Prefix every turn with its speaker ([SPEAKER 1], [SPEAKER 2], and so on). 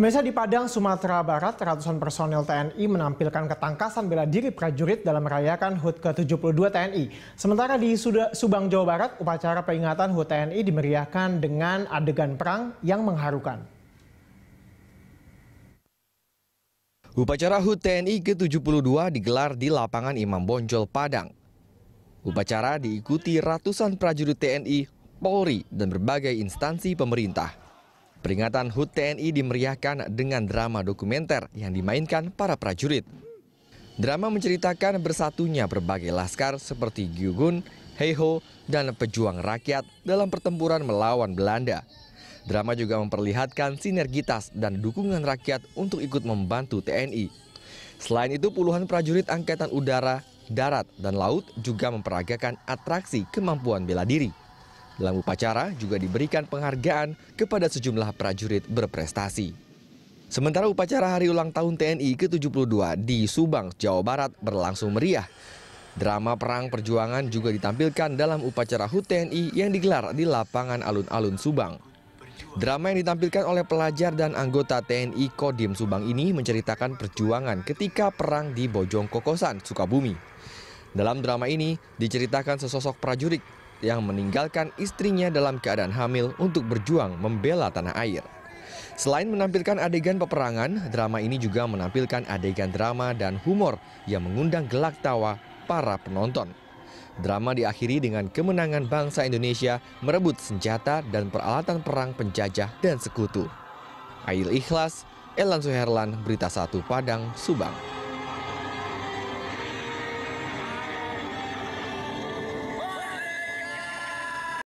[SPEAKER 1] Mesa di Padang, Sumatera Barat, ratusan personel TNI menampilkan ketangkasan bela diri prajurit dalam merayakan HUT ke-72 TNI. Sementara di Subang, Jawa Barat, upacara peringatan HUT TNI dimeriahkan dengan adegan perang yang mengharukan.
[SPEAKER 2] Upacara HUT TNI ke-72 digelar di lapangan Imam Bonjol, Padang. Upacara diikuti ratusan prajurit TNI, Polri, dan berbagai instansi pemerintah. Peringatan HUT TNI dimeriahkan dengan drama dokumenter yang dimainkan para prajurit. Drama menceritakan bersatunya berbagai laskar seperti Gyugun, Heiho, dan pejuang rakyat dalam pertempuran melawan Belanda. Drama juga memperlihatkan sinergitas dan dukungan rakyat untuk ikut membantu TNI. Selain itu puluhan prajurit Angkatan Udara, Darat, dan Laut juga memperagakan atraksi kemampuan bela diri. Dalam upacara juga diberikan penghargaan kepada sejumlah prajurit berprestasi. Sementara upacara hari ulang tahun TNI ke-72 di Subang, Jawa Barat berlangsung meriah. Drama Perang Perjuangan juga ditampilkan dalam upacara HUT TNI yang digelar di lapangan alun-alun Subang. Drama yang ditampilkan oleh pelajar dan anggota TNI Kodim Subang ini menceritakan perjuangan ketika perang di Bojong Kokosan, Sukabumi. Dalam drama ini diceritakan sesosok prajurit yang meninggalkan istrinya dalam keadaan hamil untuk berjuang membela tanah air. Selain menampilkan adegan peperangan, drama ini juga menampilkan adegan drama dan humor yang mengundang gelak tawa para penonton. Drama diakhiri dengan kemenangan bangsa Indonesia merebut senjata dan peralatan perang penjajah dan sekutu. Ail Ikhlas, Elan Suherlan, Berita Satu Padang, Subang.